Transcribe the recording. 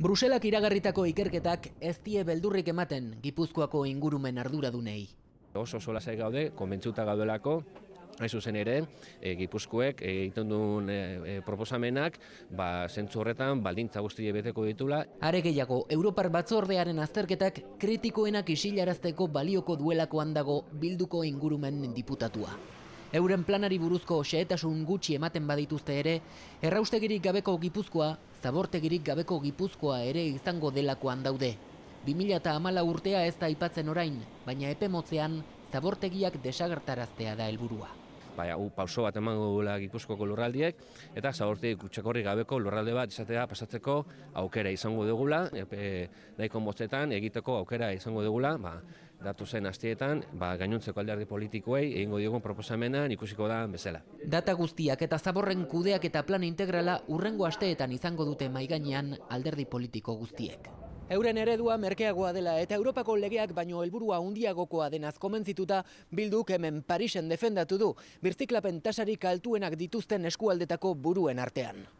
Bruselak iragarritako ikerketak ez die beldurrik ematen Gipuzkoako ingurumen arduradunei. Oso sola zaik gaude, konbentzuta gaudelako, Hain zuzen ere, e, Gipuzkoek e, egiten e, e, proposamenak, ba, zentzu horretan, baldintza guzti beteko ditula. Aregeiago, Europar batzordearen azterketak kritikoenak isilarazteko balioko duelako handago bilduko ingurumen diputatua euren planari buruzko xeetasun gutxi ematen badituzte ere, erraustegirik gabeko gipuzkoa, zabortegirik gabeko gipuzkoa ere izango delakoan daude. 2000 eta amala urtea ez da ipatzen orain, baina epe motzean, zabortegiak desagertaraztea da helburua bai, hau pauso bat emango dugula Gipuzkoako lurraldiek, eta zaborti kutsekorri gabeko lurralde bat izatea pasatzeko aukera izango dugula, epe, daiko motzetan egiteko aukera izango dugula, ba, datu zen hastietan, ba, gainuntzeko alderdi politikoei egingo diogun proposamena ikusiko da bezala. Data guztiak eta zaborren kudeak eta plan integrala urrengo asteetan izango dute maiganean alderdi politiko guztiek. Euren eredua merkeagoa dela eta Europako legeak baino helburua handiagokoa denaz komentzituta, bilduk hemen Parisen defendatu du, birtiklapen tasarik altuenak dituzten eskualdetako buruen artean.